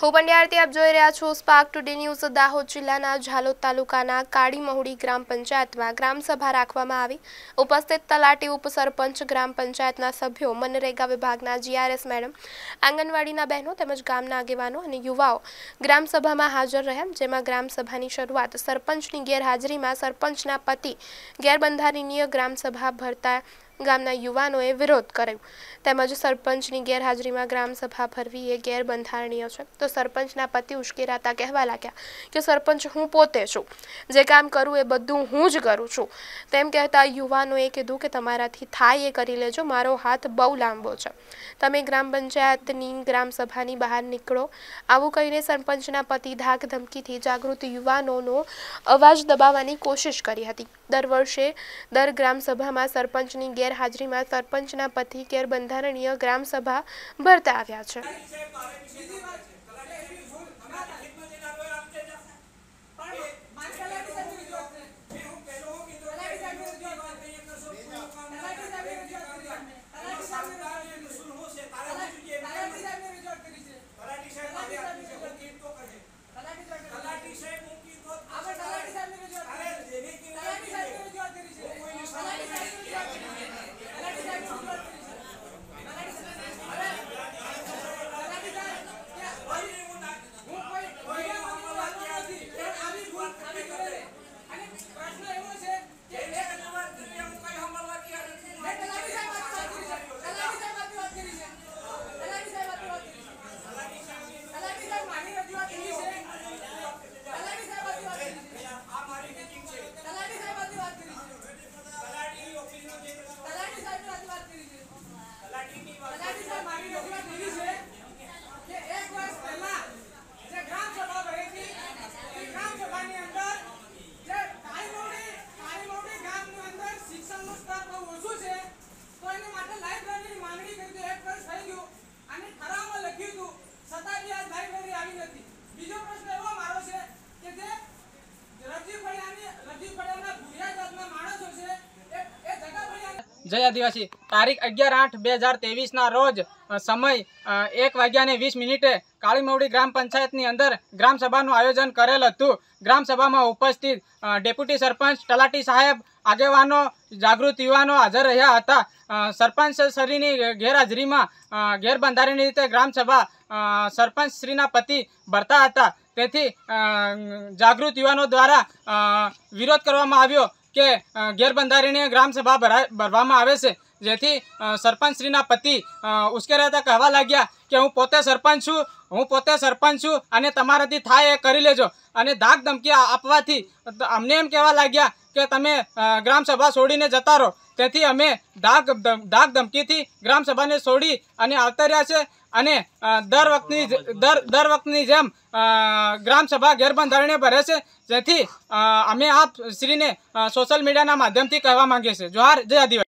હું પંડ્યાર્થી આપ જોઈ રહ્યા છો સ્પાક ટુડે ન્યૂઝ દાહોદ જિલ્લાના ઝાલોદ તાલુકાના કાળીમહુડી ગ્રામ પંચાયતમાં ગ્રામસભા રાખવામાં આવી ઉપસ્થિત તલાટી ઉપસરપંચ ગ્રામ પંચાયતના સભ્યો મનરેગા વિભાગના જીઆરએસ મેડમ આંગણવાડીના બહેનો તેમજ ગામના આગેવાનો અને યુવાઓ ગ્રામસભામાં હાજર રહ્યા જેમાં ગ્રામસભાની શરૂઆત સરપંચની ગેરહાજરીમાં સરપંચના પતિ ગેરબંધારણીય ગ્રામસભા ભરતા ગામના યુવાનોએ વિરોધ કર્યો તેમજ સરપંચની ગેરહાજરીમાં ગ્રામસભા ફરવી એ ગેરબંધારણીય છે તો સરપંચના પતિ ઉશ્કેરાતા કહેવા લાગ્યા કે સરપંચ હું પોતે છું જે કામ કરું એ બધું હું જ કરું છું તેમ કહેતા યુવાનોએ કીધું કે તમારાથી થાય એ કરી લેજો મારો હાથ બહુ લાંબો છે તમે ગ્રામ પંચાયતની ગ્રામસભાની બહાર નીકળો આવું કહીને સરપંચના પતિ ધાક ધમકીથી જાગૃત યુવાનોનો અવાજ દબાવવાની કોશિશ કરી હતી દર વર્ષે દર ગ્રામસભામાં સરપંચની ગેર ગેરહાજરીમાં સરપંચના પતિ ગેરબંધારણીય ગ્રામસભા ભરતા આવ્યા છે જય આદિવાસી તારીખ અગિયાર આઠ બે હજાર તેવીસના રોજ સમય એક વાગ્યાને વીસ મિનિટે કાળીમવડી ગ્રામ પંચાયતની અંદર ગ્રામસભાનું આયોજન કરેલ હતું ગ્રામસભામાં ઉપસ્થિત ડેપ્યુટી સરપંચ તલાટી સાહેબ આગેવાનો જાગૃત યુવાનો હાજર રહ્યા હતા સરપંચ શ્રીની ગેરહાજરીમાં ગેરબંધારણની રીતે ગ્રામસભા સરપંચ શ્રીના પતિ ભરતા હતા તેથી જાગૃત યુવાનો દ્વારા વિરોધ કરવામાં આવ્યો કે ગેરબંધારણીય ગ્રામસભા ભરવામાં આવે છે જેથી સરપંચશ્રીના પતિ ઉશ્કેરાતા કહેવા લાગ્યા કે હું પોતે સરપંચ છું હું પોતે સરપંચ છું અને તમારાથી થાય એ કરી લેજો અને ધાક ધમકી આપવાથી અમને એમ કહેવા લાગ્યા કે તમે ગ્રામસભા છોડીને જતા રહો તેથી અમે ધાક ધાક ધમકીથી ગ્રામસભાને છોડી અને આવતા રહ્યા છે અને દર વખતની દર દર વખતની જેમ ગ્રામસભા ગેરબંધારણે ભરે છે જેથી અમે આપ શ્રીને સોશિયલ મીડિયાના માધ્યમથી કહેવા માંગીએ છીએ જોહાર જય આદિવાસી